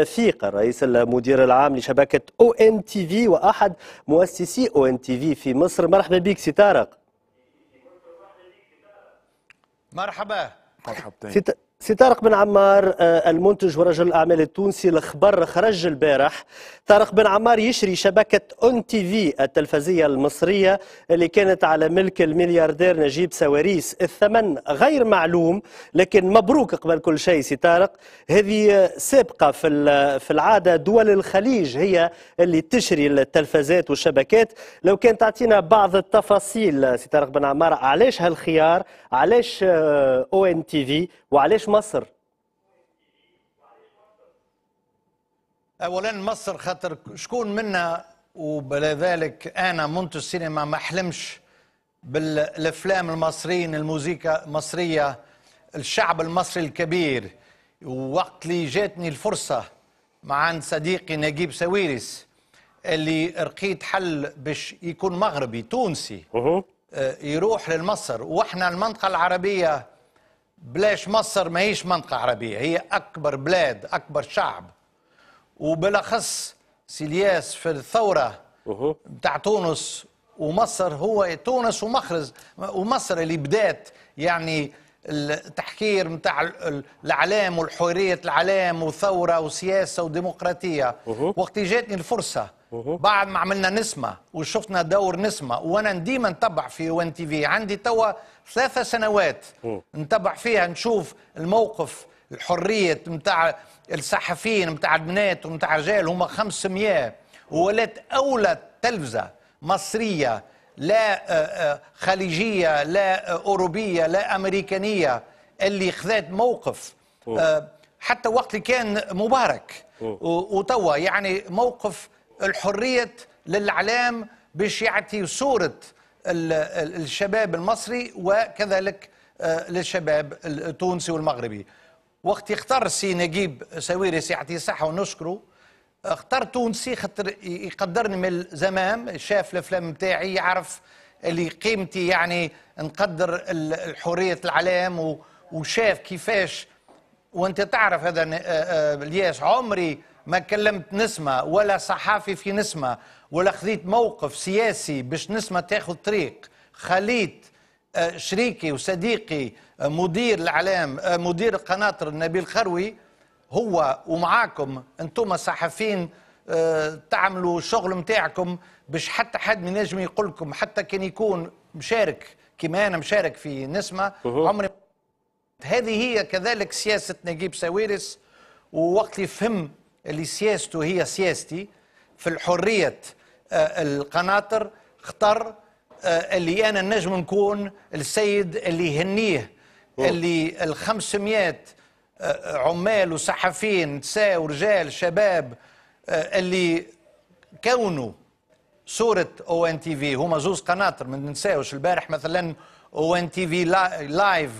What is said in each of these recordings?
تفيق الرئيس المدير العام لشبكة او ان تي في وأحد مؤسسي او ان تي في في مصر مرحبا بك سي طارق مرحبا مرحبتين سي طارق بن عمار آه، المنتج ورجل الاعمال التونسي الخبر خرج البارح طارق بن عمار يشري شبكه اون تي في التلفزيه المصريه اللي كانت على ملك الملياردير نجيب سواريس الثمن غير معلوم لكن مبروك قبل كل شيء سي طارق هذه سابقه في في العاده دول الخليج هي اللي تشري التلفازات والشبكات لو كان تعطينا بعض التفاصيل سي طارق بن عمار علاش هالخيار علاش آه، او ان تي في وعلاش مش مصر؟ اولا مصر خاطر شكون منا وبلا ذلك انا منت السينما ما حلمش بالافلام المصريين الموسيقى المصريه الشعب المصري الكبير ووقت اللي جاتني الفرصه مع صديقي نجيب سويرس اللي رقيت حل باش يكون مغربي تونسي آه، يروح لمصر واحنا المنطقه العربيه بلاش مصر ماهيش منطقة عربية هي أكبر بلاد أكبر شعب وبالأخص سيلياس في الثورة بتاع تونس ومصر هو تونس ومخرز ومصر اللي بدات يعني التحكير نتاع الاعلام والحريه الاعلام وثوره وسياسه وديمقراطيه وقت جاتني الفرصه بعد ما عملنا نسمة وشفنا دور نسمة وأنا ديما نتبع في وان تي في عندي توا ثلاثة سنوات نتبع فيها نشوف الموقف الحرية نتاع الصحفيين نتاع البنات ونتاع الرجال هما 500 ولات أولى تلفزة مصرية لا آه، آه، خليجية لا آه، أوروبية لا أمريكانية اللي خذات موقف حتى وقت اللي كان مبارك وتوا يعني موقف الحرية للإعلام باش يعطي صورة الشباب المصري وكذلك آه، للشباب التونسي والمغربي وقت يختار سي نجيب سويري سي يعطيه الصحة ونشكره اختار تونسي خاطر يقدرني من زمان شاف الافلام نتاعي يعرف اللي قيمتي يعني نقدر حريه الاعلام وشاف كيفاش وانت تعرف هذا آه، آه، الياس عمري ما كلمت نسمة ولا صحافي في نسمة ولا خذيت موقف سياسي باش نسمة تاخذ طريق خليت آه، شريكي وصديقي آه، مدير الاعلام آه، مدير قناطر نبيل خروي هو ومعاكم انتم صحفيين تعملوا شغل نتاعكم باش حتى حد من ينجم يقول لكم حتى كان يكون مشارك كما انا مشارك في نسمه عمري هذه هي كذلك سياسه نجيب ساويرس ووقت اللي فهم اللي سياسته هي سياستي في الحرية آه، القناطر اختار آه، اللي أنا نجم نكون السيد اللي يهنيه اللي الخمسمائة آه، عمال وصحفيين نساء ورجال شباب اللي كونوا صوره او ان تي في هما زوز قناتر ما ننساوش البارح مثلا او ان تي في لايف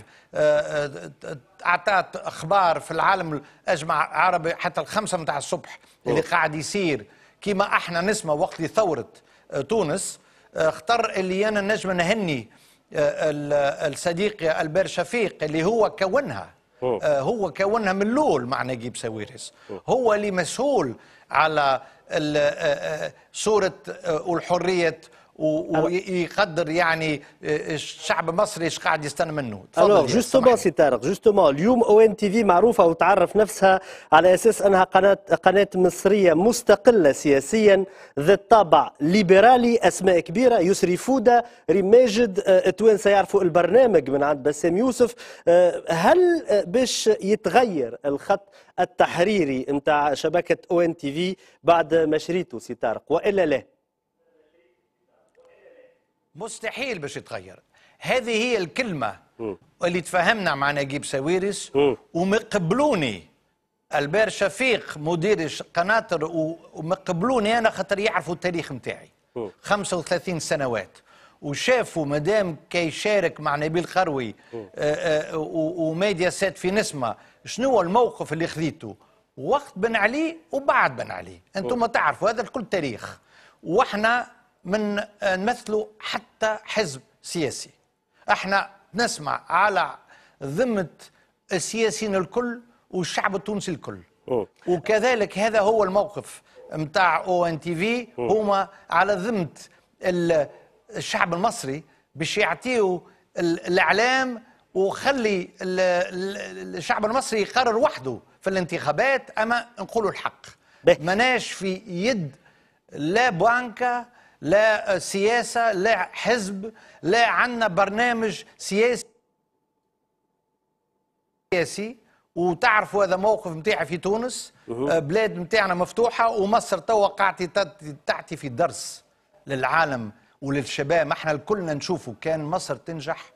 اعطت اخبار في العالم اجمع عربي حتى الخمسه نتاع الصبح اللي قاعد يصير كيما احنا نسمع وقت اللي ثوره آه، تونس آه، اختار اللي انا نجم نهني آه، الصديق البير شفيق اللي هو كونها آه، هو كونها من الاول مع نجيب ساويرس هو اللي مسؤول على آه، آه، صوره والحريه ويقدر يعني آه، الشعب المصري ايش قاعد يستنى منه تفضل جوستومون سي طارق جوستومون اليوم او ان تي في معروفه وتعرف نفسها على اساس انها قناه قناه مصريه مستقله سياسيا ذات طابع ليبرالي اسماء كبيره يسري فوده ريم ماجد التوانسه آه، يعرفوا البرنامج من عند بسام يوسف آه، هل باش يتغير الخط التحريري نتاع شبكه او ان تي في بعد مشريته سي طارق والا لا؟ مستحيل باش يتغير هذه هي الكلمة اللي تفهمنا مع نجيب ساويرس ومقبلوني البير شفيق مدير قناطر ومقبلوني أنا خاطر يعرفوا التاريخ متاعي 35 سنوات وشافوا مدام كيشارك مع نبيل قروي آه، آه، وميديا سات في نسمة شنو الموقف اللي خذيته وقت بن علي وبعد بن علي انتم تعرفوا هذا الكل تاريخ واحنا من آه، نمثلوا حتى حزب سياسي احنا نسمع على ذمة السياسيين الكل والشعب التونسي الكل أوه. وكذلك هذا هو الموقف متاع او ان تي في هما على ذمة الشعب المصري باش يعطيوا الاعلام وخلي الشعب المصري يقرر وحده في الانتخابات اما نقولوا الحق ماناش في يد لا بانكا لا سياسة لا حزب لا عنا برنامج سياسي سياسي وتعرفوا هذا موقف نتاعي في تونس آه، بلاد نتاعنا مفتوحة ومصر توا تعطي في درس للعالم وللشباب احنا الكلنا نشوفوا كان مصر تنجح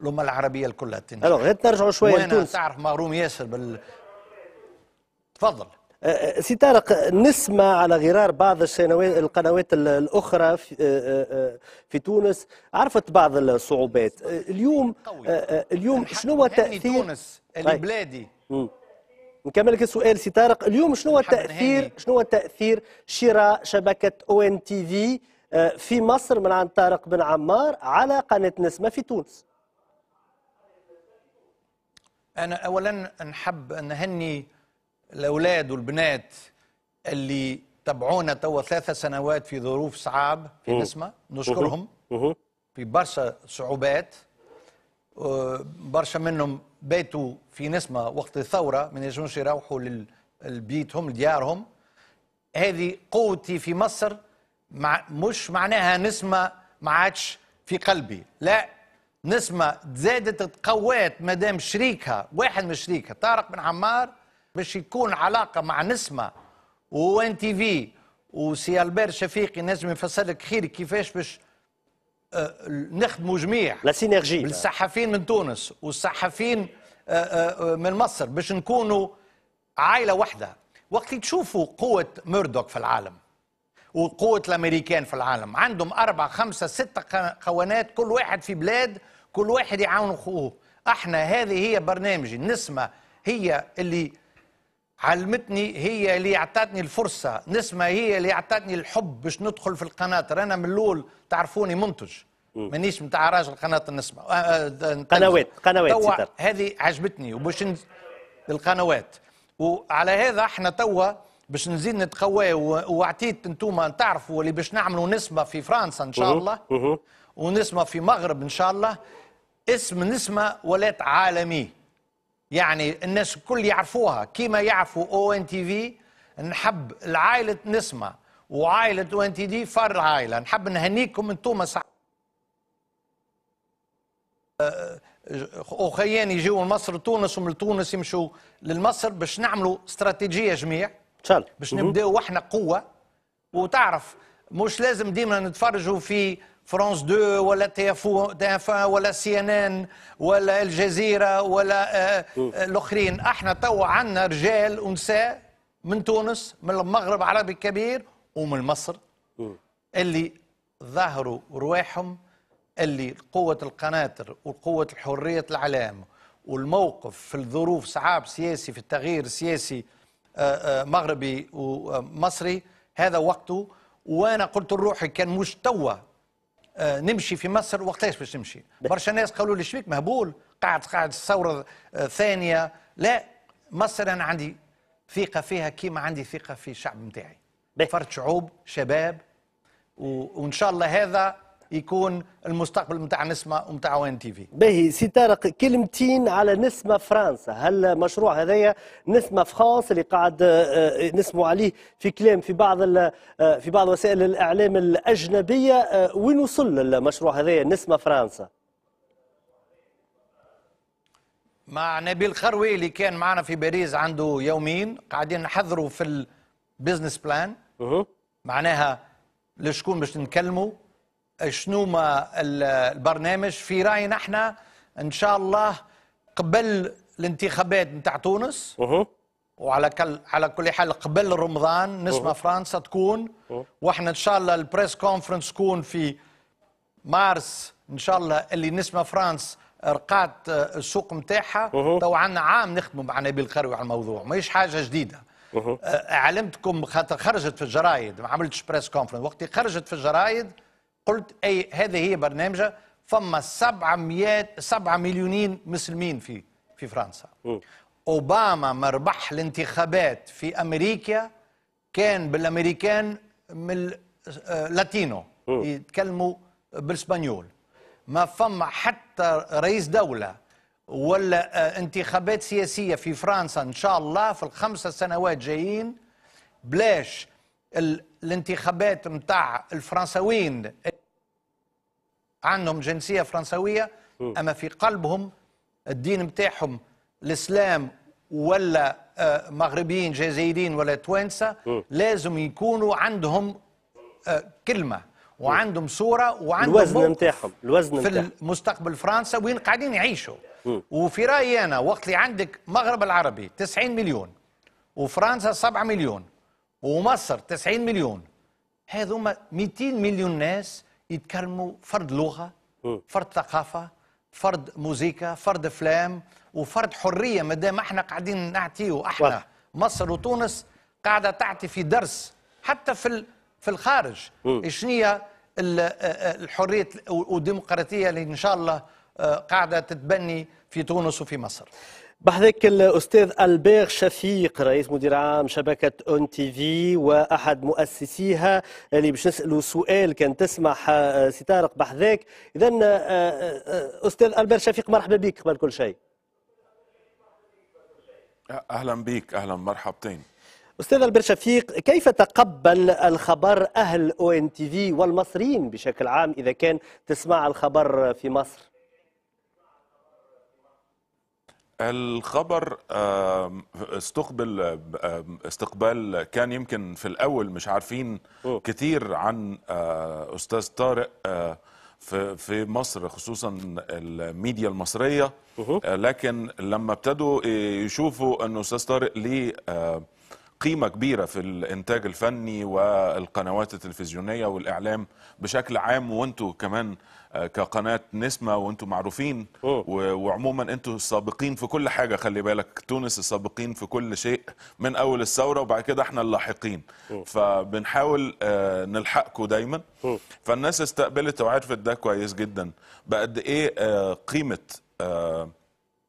الأمة العربية الكلها تنجح. نرجعوا شوية لتونس. تعرف مغروم ياسر بال تفضل. سي طارق نسمع على غرار بعض القنوات الاخرى آه، آه، آه، في تونس عرفت بعض الصعوبات اليوم اليوم شنو هو تاثير تونس طيب. البلادي نكمل لك السؤال سي طارق اليوم شنو هو تاثير شنو هو تاثير شراء شبكه او ان تي في في مصر من عند طارق بن عمار على قناه نسمه في تونس انا اولا نحب نهني الاولاد والبنات اللي تبعونا توا ثلاثة سنوات في ظروف صعاب في نسمه نشكرهم في برشا صعوبات أه، برشا منهم باتوا في نسمه وقت الثوره ما ينجموش يروحوا لبيتهم لديارهم هذه قوتي في مصر مع مش معناها نسمه ما عادش في قلبي لا نسمه تزادت تقوات مادام شريكها واحد من شريكها طارق بن عمار باش يكون علاقه مع نسمه وان تي في وسي البير شفيقي لازم يفسر لك خير كيفاش باش آه، نخدموا جميع لا سينيرجي الصحفيين من تونس والصحفيين آه، آه، من مصر باش نكونوا عائله واحده وقت تشوفوا قوه ميردوك في العالم وقوة الأمريكان في العالم عندهم أربعة خمسة ستة قوانات كل واحد في بلاد كل واحد يعاون أخوه احنا هذه هي برنامجي النسمة هي اللي علمتني هي اللي اعطتني الفرصه نسمه هي اللي اعطتني الحب باش ندخل في القناه انا من الاول تعرفوني منتج مانيش نتاع راجل قناه النسمه آه، آه، قنوات قنوات هذه عجبتني وباش القنوات وعلى هذا احنا توا باش نزيد نتقوى واعطيت انتم تعرفوا اللي باش نعملوا نسمه في فرنسا ان شاء الله ونسمه في المغرب ان شاء الله اسم نسمه ولات عالمي يعني الناس الكل يعرفوها كيما يعرفوا او ان تي في نحب العائلة نسمة وعائلة او ان تي دي فار العائلة نحب نهنيكم انتم صح اخيان يجيو لمصر لتونس ومن تونس يمشوا لمصر باش نعملوا استراتيجيه جميع باش نبداو واحنا قوه وتعرف مش لازم ديما نتفرجوا في فرانس 2 ولا تيفا ولا سي ان ان ولا الجزيره ولا الاخرين احنا تو عندنا رجال ونساء من تونس من المغرب العربي الكبير ومن مصر اللي ظهروا رواحهم اللي قوة القناطر وقوة الحرية الإعلام والموقف في الظروف صعاب سياسي في التغيير السياسي مغربي ومصري هذا وقته وأنا قلت لروحي كان مش توا آه، نمشي في مصر وقتاش باش نمشي برشا ناس قالوا لي شبيك مهبول قاعد قاعد الثوره آه، ثانيه لا مصر انا عندي ثقه فيها كيما عندي ثقه في الشعب نتاعي فرد شعوب شباب و... وان شاء الله هذا يكون المستقبل نتاع نسمه ونتاع وان تي في باهي سي طارق كلمتين على نسمه فرنسا هل المشروع هذايا نسمه فرنسا اللي قاعد آه، نسمو عليه في كلام في بعض آه، في بعض وسائل الاعلام الاجنبيه آه، وين وصل المشروع هذايا نسمه فرنسا مع نبيل خروي اللي كان معنا في باريس عنده يومين قاعدين نحضروا في البزنس بلان معناها لشكون باش نكلموا شنو ما البرنامج في راينا احنا ان شاء الله قبل الانتخابات نتاع تونس وعلى كل على كل حال قبل رمضان نسمة أوه. فرنسا تكون أوه. واحنا ان شاء الله البريس كونفرنس تكون في مارس ان شاء الله اللي نسمة فرنسا رقات آه، السوق نتاعها تو عندنا عام نخدموا مع نبيل القروي على الموضوع ماهيش حاجه جديده آه، علمتكم خاطر خرجت في الجرايد ما عملتش بريس كونفرنس وقت خرجت في الجرايد قلت أي هذه هي برنامجة فما 700 7 مليونين مسلمين في في فرنسا م. اوباما ما ربح الانتخابات في امريكا كان بالامريكان من آه، لاتينو يتكلموا بالاسبانيول ما فما حتى رئيس دوله ولا آه، انتخابات سياسيه في فرنسا ان شاء الله في الخمسه سنوات جايين بلاش الانتخابات نتاع الفرنسويين عندهم جنسيه فرنسويه اما في قلبهم الدين نتاعهم الاسلام ولا آه، مغربيين جزائريين ولا توانسه لازم يكونوا عندهم آه، كلمه وعندهم صوره وعندهم الوزن نتاعهم الوزن في المستقبل فرنسا وين قاعدين يعيشوا وفي رايي انا وقت اللي عندك مغرب العربي 90 مليون وفرنسا 7 مليون ومصر 90 مليون هذوما 200 مليون ناس يتكلموا فرد لغه فرد ثقافه فرد موزيكا فرد افلام وفرد حريه دام احنا قاعدين نعطيو احنا مصر وتونس قاعده تعطي في درس حتى في في الخارج شنو الحريه والديمقراطيه اللي ان شاء الله آه، قاعده تتبني في تونس وفي مصر بحذاك الاستاذ البير شفيق رئيس مدير عام شبكه اون تي في واحد مؤسسيها اللي باش نسالوا سؤال كان تسمح آه، سي طارق بحذاك اذا آه، آه، استاذ البير شفيق مرحبا بك قبل كل شيء اهلا بك اهلا مرحبتين استاذ البير شفيق كيف تقبل الخبر اهل او ان تي في والمصريين بشكل عام اذا كان تسمع الخبر في مصر الخبر استقبل استقبال كان يمكن في الاول مش عارفين كتير عن آه، استاذ طارق آه، في مصر خصوصا الميديا المصريه آه، لكن لما ابتدوا يشوفوا ان استاذ طارق ليه قيمة كبيرة في الإنتاج الفني والقنوات التلفزيونية والإعلام بشكل عام وأنتوا كمان آه، كقناة نسمة وأنتوا معروفين وعموما أنتوا السابقين في كل حاجة خلي بالك تونس السابقين في كل شيء من أول الثورة وبعد كده احنا اللاحقين فبنحاول آه، نلحقكم دايما فالناس استقبلت وعرفت ده كويس جدا بقد إيه آه، قيمة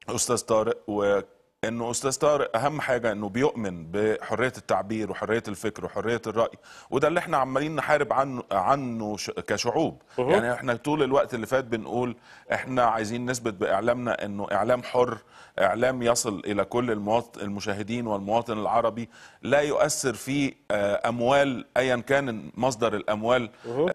أستاذ طارق و انه استاذ طارق اهم حاجه انه بيؤمن بحريه التعبير وحريه الفكر وحريه الراي وده اللي احنا عمالين نحارب عنه عنه كشعوب أوه. يعني احنا طول الوقت اللي فات بنقول احنا عايزين نثبت باعلامنا انه اعلام حر اعلام يصل الى كل المواطن المشاهدين والمواطن العربي لا يؤثر في آه، اموال ايا كان مصدر الاموال أوه.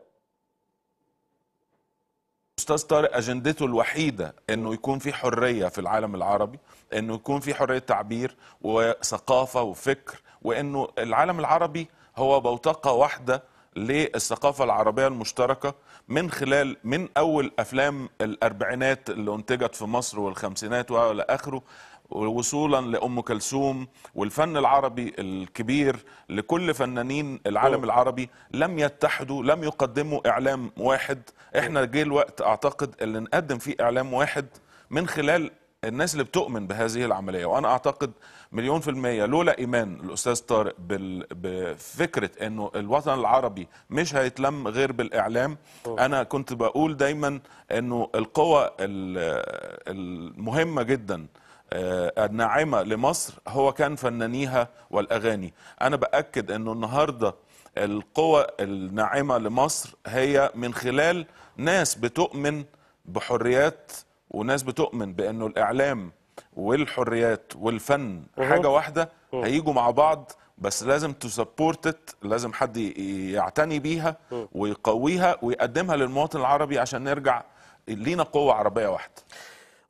استاذ طارق اجندته الوحيده انه يكون في حريه في العالم العربي انه يكون في حريه تعبير وثقافه وفكر وانه العالم العربي هو بوتقه واحده للثقافه العربيه المشتركه من خلال من اول افلام الاربعينات اللي انتجت في مصر والخمسينات والى اخره وصولا لأم كلثوم والفن العربي الكبير لكل فنانين العالم العربي لم يتحدوا لم يقدموا إعلام واحد احنا جه الوقت أعتقد اللي نقدم فيه إعلام واحد من خلال الناس اللي بتؤمن بهذه العملية وأنا أعتقد مليون في المية لولا إيمان الأستاذ طارق بال... بفكرة أنه الوطن العربي مش هيتلم غير بالإعلام أوه. أنا كنت بقول دايما أنه القوة المهمة جداً آه، الناعمه لمصر هو كان فنانيها والاغاني انا باكد انه النهارده القوى الناعمه لمصر هي من خلال ناس بتؤمن بحريات وناس بتؤمن بانه الاعلام والحريات والفن حاجه واحده هيجوا مع بعض بس لازم تسبورتت لازم حد يعتني بيها ويقويها ويقدمها للمواطن العربي عشان نرجع لينا قوه عربيه واحده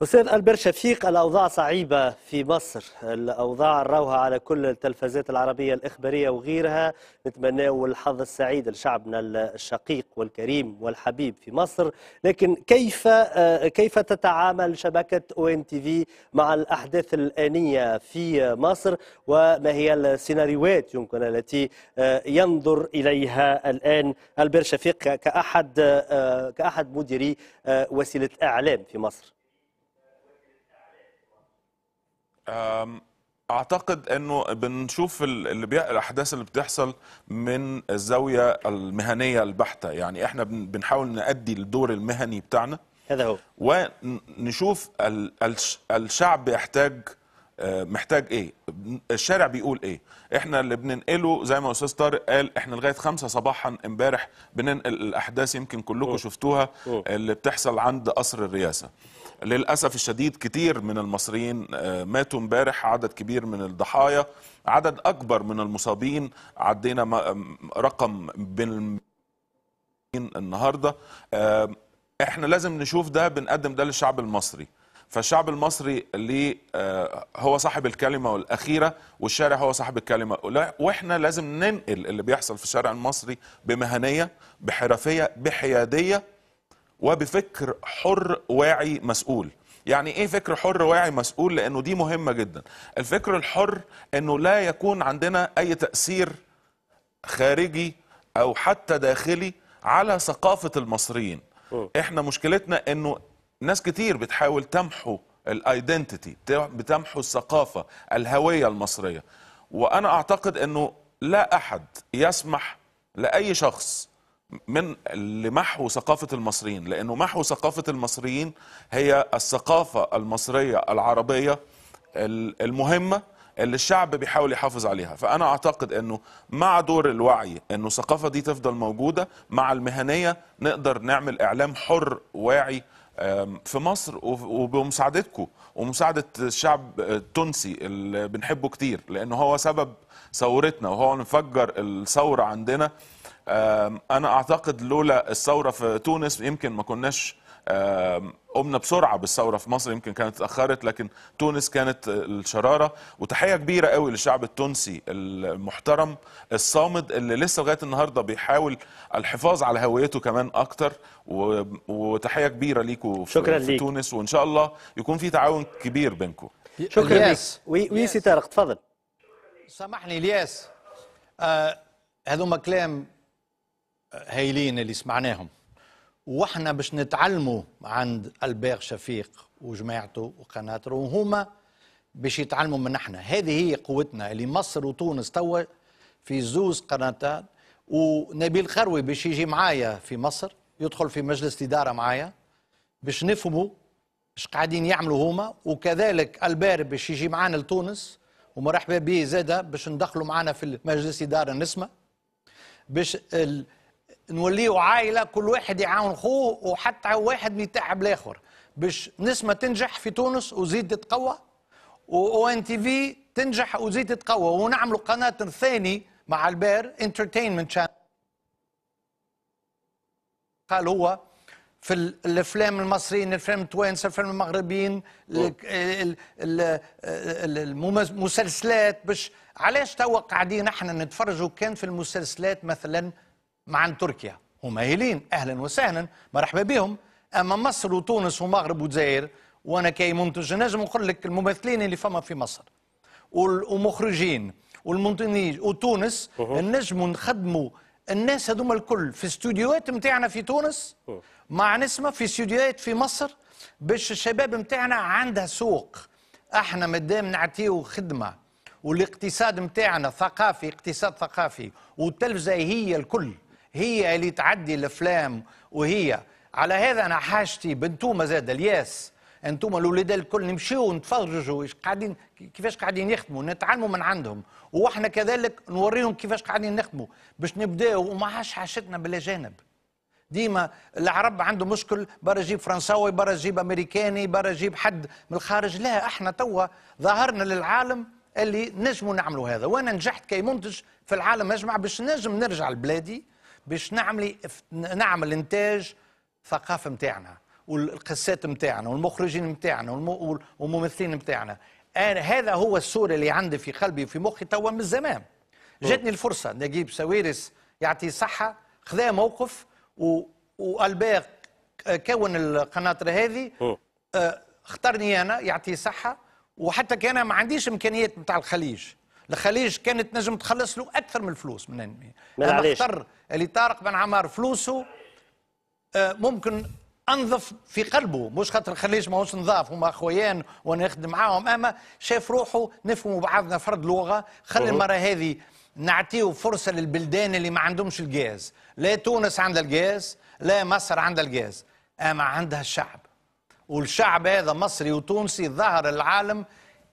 أستاذ ألبير شفيق الأوضاع صعيبة في مصر الأوضاع الروعة على كل التلفزيات العربية الإخبارية وغيرها نتمنى الحظ السعيد لشعبنا الشقيق والكريم والحبيب في مصر لكن كيف آه، كيف تتعامل شبكة أو إن تي في مع الأحداث الآنية في مصر وما هي السيناريوهات يمكن التي آه، ينظر إليها الآن ألبير شفيق كأحد آه، كأحد مديري وسيلة إعلام في مصر اعتقد انه بنشوف اللي بي... الاحداث اللي بتحصل من الزاويه المهنيه البحته يعني احنا بنحاول نأدي الدور المهني بتاعنا هذا هو ونشوف الشعب بيحتاج أه، محتاج ايه الشارع بيقول ايه احنا اللي بننقله زي ما استاذ طارق قال احنا لغايه خمسة صباحا امبارح بننقل الاحداث يمكن كلكم شفتوها اللي بتحصل عند قصر الرئاسه للأسف الشديد كتير من المصريين آه، ماتوا امبارح عدد كبير من الضحايا عدد أكبر من المصابين عدينا رقم بين النهاردة آه، احنا لازم نشوف ده بنقدم ده للشعب المصري فالشعب المصري اللي آه، هو صاحب الكلمه الاخيره والشارع هو صاحب الكلمه واحنا لازم ننقل اللي بيحصل في الشارع المصري بمهنيه بحرفيه بحياديه وبفكر حر واعي مسؤول يعني ايه فكر حر واعي مسؤول لانه دي مهمه جدا الفكر الحر انه لا يكون عندنا اي تاثير خارجي او حتى داخلي على ثقافه المصريين أوه. احنا مشكلتنا انه ناس كتير بتحاول تمحو الايدنتيتي بتمحو الثقافه الهويه المصريه وانا اعتقد انه لا احد يسمح لاي شخص من لمحو ثقافة المصريين لأنه محو ثقافة المصريين هي الثقافة المصرية العربية المهمة اللي الشعب بيحاول يحافظ عليها فأنا أعتقد أنه مع دور الوعي أنه الثقافة دي تفضل موجودة مع المهنية نقدر نعمل إعلام حر واعي في مصر وبمساعدتكم ومساعدة الشعب التونسي اللي بنحبه كتير لأنه هو سبب ثورتنا وهو انفجر الثورة عندنا انا اعتقد لولا الثوره في تونس يمكن ما كناش قمنا بسرعه بالثوره في مصر يمكن كانت اتاخرت لكن تونس كانت الشراره وتحيه كبيره قوي للشعب التونسي المحترم الصامد اللي لسه لغايه النهارده بيحاول الحفاظ على هويته كمان اكتر وتحيه كبيره ليكوا في, شكرا في ليك. تونس وان شاء الله يكون في تعاون كبير بينكم شكرا الياس. ليك وي سي طارق تفضل سامحني الياس آه هذوما كلام هايلين اللي سمعناهم واحنا باش نتعلموا عند البير شفيق وجماعته وقناطره وهما باش يتعلموا من احنا هذه هي قوتنا اللي مصر وتونس توا في زوز قناتات ونبيل خروي باش يجي معايا في مصر يدخل في مجلس إدارة معايا باش نفهموا باش قاعدين يعملوا هما وكذلك البير باش يجي معانا لتونس ومرحبا به زادة باش ندخلوا معانا في مجلس إدارة نسمة باش نوليه عائله كل واحد يعاون اخوه وحتى واحد يتعب الاخر باش نسمه تنجح في تونس وزيد تتقوى و ان تي في تنجح وزيد تتقوى ونعملوا قناه ثاني مع البير انترتينمنت شانل قال هو في الافلام المصريين الافلام التوانسه الافلام المغربيين المسلسلات باش علاش توا قاعدين احنا نتفرجوا كان في المسلسلات مثلا مع تركيا هم هايلين اهلا وسهلا مرحبا بهم اما مصر وتونس ومغرب وجزائر وانا كي منتج نجم نقول لك الممثلين اللي فما في مصر والمخرجين والمونتينيج وتونس نجموا نخدموا الناس هذوما الكل في استوديوهات نتاعنا في تونس مع نسمه في استوديوهات في مصر باش الشباب نتاعنا عندها سوق احنا مادام نعطيو خدمه والاقتصاد نتاعنا ثقافي اقتصاد ثقافي والتلفزه هي الكل هي اللي تعدي الافلام وهي على هذا انا حاجتي بنتوما زاد الياس انتوما الاولاد الكل نمشيو نتفرجوا قاعدين كيفاش قاعدين يخدموا نتعلموا من عندهم واحنا كذلك نوريهم كيفاش قاعدين نخدموا باش نبداو وما عادش حاشتنا بالاجانب ديما العرب عنده مشكل برا جيب فرنساوي برا جيب امريكاني برا جيب حد من الخارج لا احنا توا ظهرنا للعالم اللي نجموا نعملوا هذا وانا نجحت كي منتج في العالم اجمع باش نجم نرجع لبلادي باش نعمل نعمل انتاج ثقافه نتاعنا والقصات نتاعنا والمخرجين نتاعنا والممثلين نتاعنا هذا هو السور اللي عندي في قلبي وفي مخي توا من زمان جاتني الفرصة نجيب سويرس يعطي صحة خذا موقف و... والباق كون القناه هذه آه، اختارني أنا يعطي صحة وحتى كان ما عنديش إمكانيات نتاع الخليج الخليج كانت نجم تخلص له اكثر من الفلوس من أنمي اما اللي طارق بن عمار فلوسه آه، ممكن انظف في قلبه مش خاطر الخليج ماهوش نظاف هما خويان وانا نخدم معاهم اما شاف روحه نفهموا بعضنا فرد لغه خلي المره هذه نعطيه فرصه للبلدان اللي ما عندهمش الجاز لا تونس عندها الجاز لا مصر عندها الجاز اما عندها الشعب والشعب هذا مصري وتونسي ظهر العالم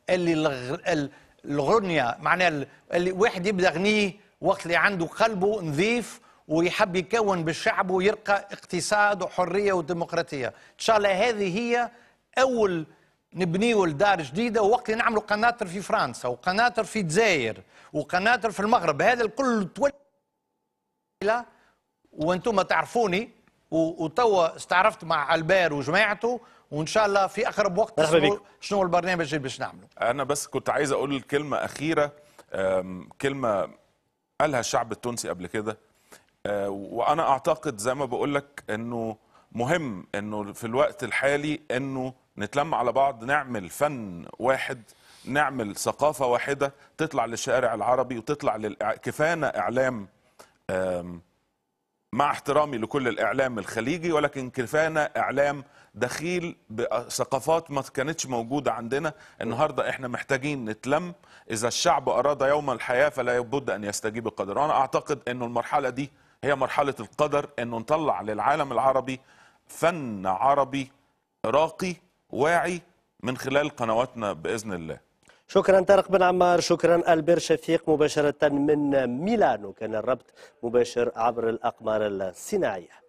اللي الغنية معناها الواحد يبدا غنيه وقت اللي عنده قلبه نظيف ويحب يكون بالشعب ويرقى اقتصاد وحرية وديمقراطية إن شاء الله هذه هي أول نبنيو لدار جديدة وقت اللي نعملوا قناطر في فرنسا وقناطر في الجزائر وقناطر في المغرب هذا الكل تولى وانتم تعرفوني وتوا استعرفت مع البير وجماعته وان شاء الله في اقرب وقت شنو, البرنامج اللي باش نعمله انا بس كنت عايز اقول كلمه اخيره كلمه قالها الشعب التونسي قبل كده آه، وانا اعتقد زي ما بقول لك انه مهم انه في الوقت الحالي انه نتلم على بعض نعمل فن واحد نعمل ثقافه واحده تطلع للشارع العربي وتطلع للكفانه كفانا اعلام مع احترامي لكل الاعلام الخليجي ولكن كفانا اعلام دخيل بثقافات ما كانتش موجوده عندنا النهارده احنا محتاجين نتلم اذا الشعب اراد يوم الحياه فلا بد ان يستجيب القدر وانا اعتقد انه المرحله دي هي مرحله القدر انه نطلع للعالم العربي فن عربي راقي واعي من خلال قنواتنا باذن الله شكرا طارق بن عمار شكرا البير شفيق مباشرة من ميلانو كان الربط مباشر عبر الأقمار الصناعية